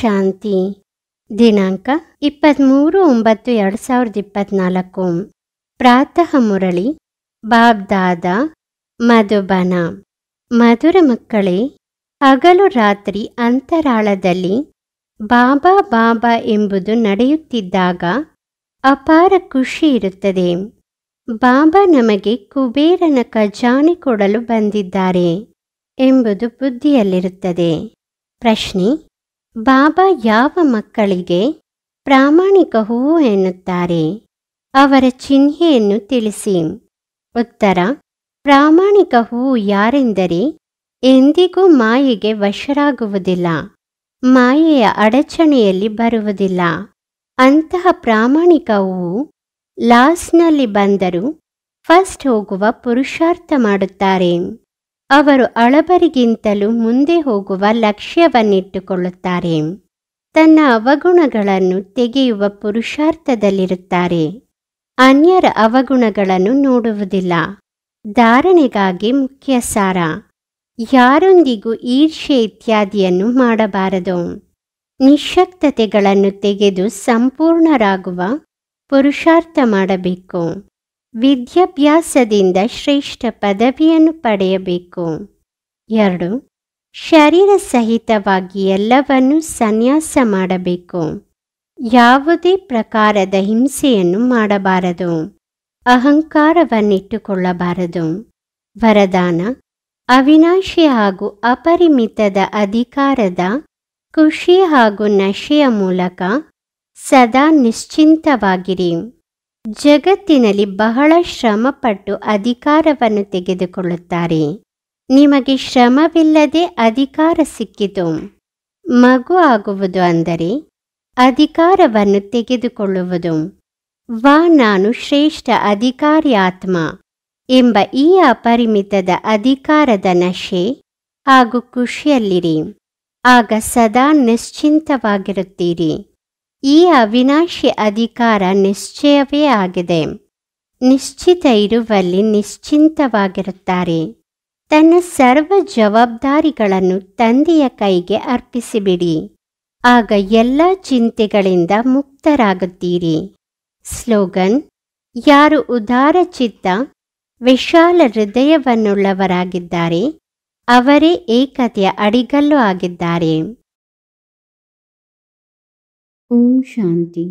ಶಾಂತಿ ದಿನಾಂಕ ಇಪ್ಪತ್ತ್ಮೂರು ಒಂಬತ್ತು ಎರಡು ಸಾವಿರದ ಇಪ್ಪತ್ತ್ನಾಲ್ಕು ಪ್ರಾತಃ ಮುರಳಿ ಬಾಬ್ದಾದ ಮಧುಬನ ಮಧುರ ಮಕ್ಕಳೇ ಹಗಲು ರಾತ್ರಿ ಅಂತರಾಳದಲ್ಲಿ ಬಾಬಾ ಬಾಬಾ ಎಂಬುದು ನಡೆಯುತ್ತಿದ್ದಾಗ ಅಪಾರ ಖುಷಿ ಇರುತ್ತದೆ ಬಾಬಾ ನಮಗೆ ಕುಬೇರನ ಖಜಾನೆ ಕೊಡಲು ಬಂದಿದ್ದಾರೆ ಎಂಬುದು ಬುದ್ಧಿಯಲ್ಲಿರುತ್ತದೆ ಪ್ರಶ್ನೆ ಬಾಬಾ ಯಾವ ಮಕ್ಕಳಿಗೆ ಪ್ರಾಮಾಣಿಕ ಹೂವು ಎನ್ನುತ್ತಾರೆ ಅವರ ಚಿಹ್ನೆಯನ್ನು ತಿಳಿಸಿ ಉತ್ತರ ಪ್ರಾಮಾಣಿಕ ಹೂವು ಯಾರೆಂದರೆ ಎಂದಿಗೂ ಮಾಯೆಗೆ ವಶರಾಗುವುದಿಲ್ಲ ಮಾಯೆಯ ಅಡಚಣೆಯಲ್ಲಿ ಬರುವುದಿಲ್ಲ ಅಂತಹ ಪ್ರಾಮಾಣಿಕ ಹೂವು ಲಾಸ್ಟ್ನಲ್ಲಿ ಬಂದರೂ ಫಸ್ಟ್ ಹೋಗುವ ಪುರುಷಾರ್ಥ ಮಾಡುತ್ತಾರೆ ಅವರು ಅಳಬರಿಗಿಂತಲೂ ಮುಂದೆ ಹೋಗುವ ಲಕ್ಷ್ಯವನ್ನಿಟ್ಟುಕೊಳ್ಳುತ್ತಾರೆ ತನ್ನ ಅವಗುಣಗಳನ್ನು ತೆಗೆಯುವ ಪುರುಷಾರ್ಥದಲ್ಲಿರುತ್ತಾರೆ ಅನ್ಯರ ಅವಗುಣಗಳನ್ನು ನೋಡುವುದಿಲ್ಲ ಧಾರಣೆಗಾಗಿ ಮುಖ್ಯ ಸಾರ ಯಾರೊಂದಿಗೂ ಈರ್ಷೆ ಇತ್ಯಾದಿಯನ್ನು ಮಾಡಬಾರದು ನಿಶಕ್ತತೆಗಳನ್ನು ತೆಗೆದು ಸಂಪೂರ್ಣರಾಗುವ ಪುರುಷಾರ್ಥ ಮಾಡಬೇಕು ವಿದ್ಯಾಭ್ಯಾಸದಿಂದ ಶ್ರೇಷ್ಠ ಪದವಿಯನ್ನು ಪಡೆಯಬೇಕು ಎರಡು ಶರೀರ ಸಹಿತವಾಗಿ ಎಲ್ಲವನ್ನು ಸನ್ಯಾಸ ಮಾಡಬೇಕು ಯಾವುದೇ ಪ್ರಕಾರದ ಹಿಂಸೆಯನ್ನು ಮಾಡಬಾರದು ಅಹಂಕಾರವನ್ನಿಟ್ಟುಕೊಳ್ಳಬಾರದು ವರದಾನ ಅವಿನಾಶಿ ಹಾಗೂ ಅಪರಿಮಿತದ ಅಧಿಕಾರದ ಖುಷಿ ಹಾಗೂ ನಶೆಯ ಮೂಲಕ ಸದಾ ನಿಶ್ಚಿಂತವಾಗಿರಿ ಜಗತ್ತಿನಲ್ಲಿ ಬಹಳ ಶ್ರಮಪಟ್ಟು ಅಧಿಕಾರವನ್ನು ತೆಗೆದುಕೊಳ್ಳುತ್ತಾರೆ ನಿಮಗೆ ಶ್ರಮವಿಲ್ಲದೆ ಅಧಿಕಾರ ಸಿಕ್ಕಿತು ಮಗು ಆಗುವುದು ಅಂದರೆ ಅಧಿಕಾರವನ್ನು ತೆಗೆದುಕೊಳ್ಳುವುದು ವಾ ನಾನು ಶ್ರೇಷ್ಠ ಅಧಿಕಾರಿ ಆತ್ಮ ಎಂಬ ಈ ಅಪರಿಮಿತದ ಅಧಿಕಾರದ ನಶೆ ಹಾಗೂ ಖುಷಿಯಲ್ಲಿರಿ ಆಗ ಸದಾ ನಿಶ್ಚಿಂತವಾಗಿರುತ್ತೀರಿ ಈ ಅವಿನಾಶಿ ಅಧಿಕಾರ ನಿಶ್ಚಯವೇ ಆಗಿದೆ ನಿಶ್ಚಿತ ಇರುವಲ್ಲಿ ನಿಶ್ಚಿಂತವಾಗಿರುತ್ತಾರೆ ತನ್ನ ಸರ್ವ ಜವಾಬ್ದಾರಿಗಳನ್ನು ತಂದೆಯ ಕೈಗೆ ಅರ್ಪಿಸಿಬಿಡಿ ಆಗ ಎಲ್ಲ ಚಿಂತೆಗಳಿಂದ ಮುಕ್ತರಾಗುತ್ತೀರಿ ಸ್ಲೋಗನ್ ಯಾರು ಉದಾರ ಚಿತ್ತ ವಿಶಾಲ ಹೃದಯವನ್ನುಳ್ಳವರಾಗಿದ್ದಾರೆ ಅವರೇ ಏಕತೆಯ ಅಡಿಗಲ್ಲು ಆಗಿದ್ದಾರೆ ओम शांति